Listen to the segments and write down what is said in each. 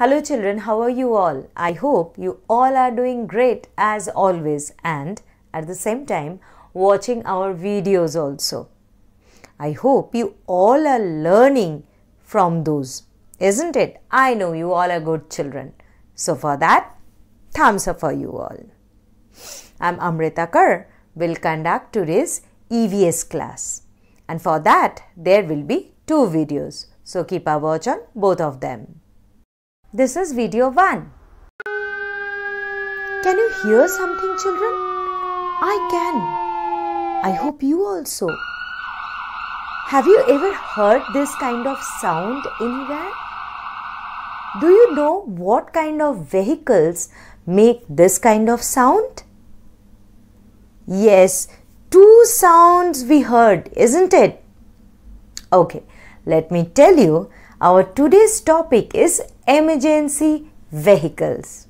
Hello children, how are you all? I hope you all are doing great as always and at the same time watching our videos also. I hope you all are learning from those, isn't it? I know you all are good children. So for that, thumbs up for you all. I'm Amrita Kar, will conduct today's EVS class. And for that, there will be two videos. So keep a watch on both of them. This is video 1. Can you hear something children? I can. I hope you also. Have you ever heard this kind of sound anywhere? Do you know what kind of vehicles make this kind of sound? Yes, two sounds we heard, isn't it? Okay, let me tell you our today's topic is emergency vehicles.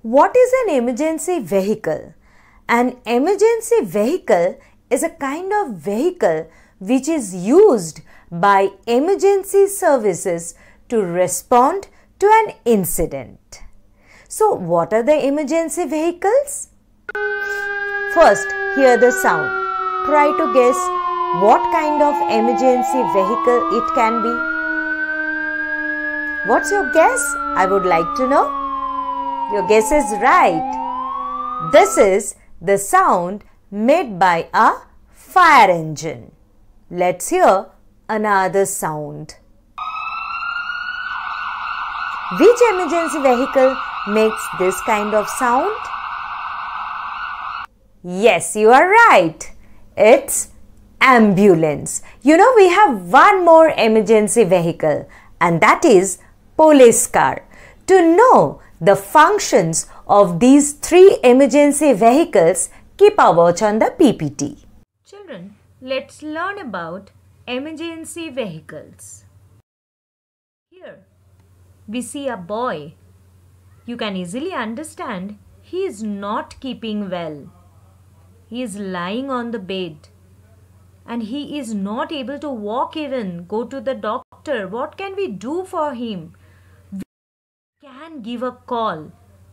What is an emergency vehicle? An emergency vehicle is a kind of vehicle which is used by emergency services to respond to an incident. So, what are the emergency vehicles? First, hear the sound. Try to guess what kind of emergency vehicle it can be. What's your guess? I would like to know. Your guess is right. This is the sound made by a fire engine. Let's hear another sound. Which emergency vehicle makes this kind of sound? Yes, you are right. It's ambulance. You know, we have one more emergency vehicle and that is police car. To know the functions of these three emergency vehicles, keep a watch on the PPT. Children, let's learn about emergency vehicles. Here, we see a boy. You can easily understand he is not keeping well. He is lying on the bed and he is not able to walk even, go to the doctor. What can we do for him? and give a call.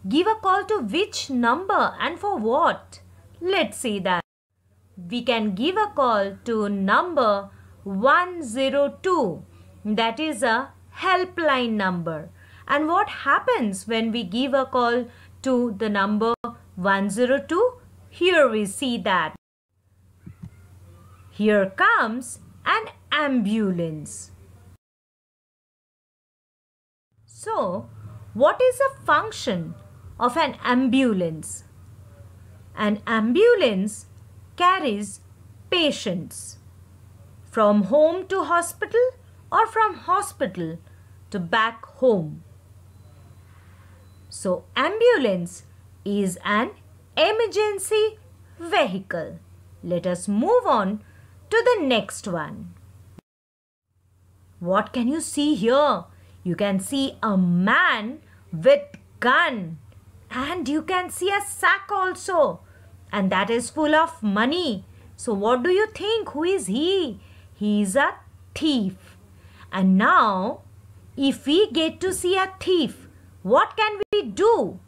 Give a call to which number and for what? Let's see that. We can give a call to number 102. That is a helpline number. And what happens when we give a call to the number 102? Here we see that. Here comes an ambulance. So, what is the function of an ambulance? An ambulance carries patients from home to hospital or from hospital to back home. So ambulance is an emergency vehicle. Let us move on to the next one. What can you see here? You can see a man with gun and you can see a sack also and that is full of money. So what do you think? Who is he? He is a thief. And now if we get to see a thief, what can we do?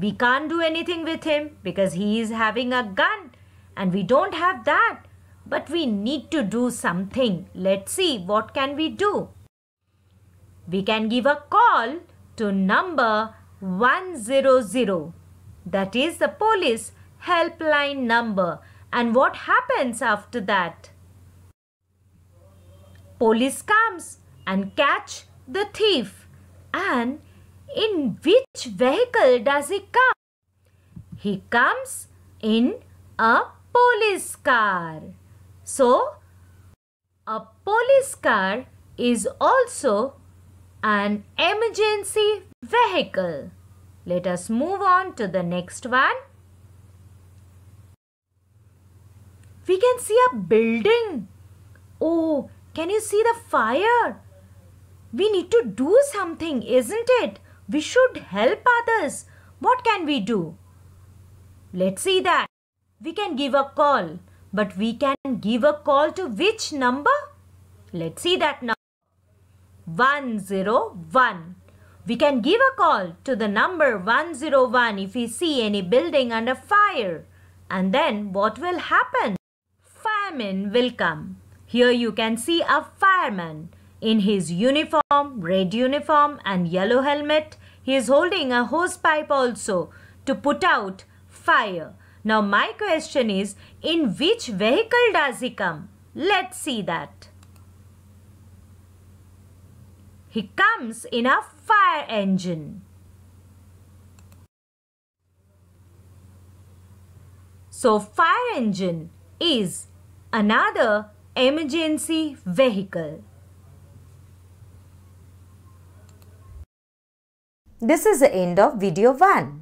We can't do anything with him because he is having a gun and we don't have that. But we need to do something. Let's see what can we do. We can give a call to number 100. That is the police helpline number. And what happens after that? Police comes and catch the thief. And in which vehicle does he come? He comes in a police car. So, a police car is also an emergency vehicle. Let us move on to the next one. We can see a building. Oh, can you see the fire? We need to do something, isn't it? We should help others. What can we do? Let's see that. We can give a call. But we can give a call to which number? Let's see that number. 101. We can give a call to the number 101 if we see any building under fire. And then what will happen? Firemen will come. Here you can see a fireman. In his uniform, red uniform and yellow helmet, he is holding a hose pipe also to put out fire. Now my question is, in which vehicle does he come? Let's see that. He comes in a fire engine. So fire engine is another emergency vehicle. This is the end of video 1.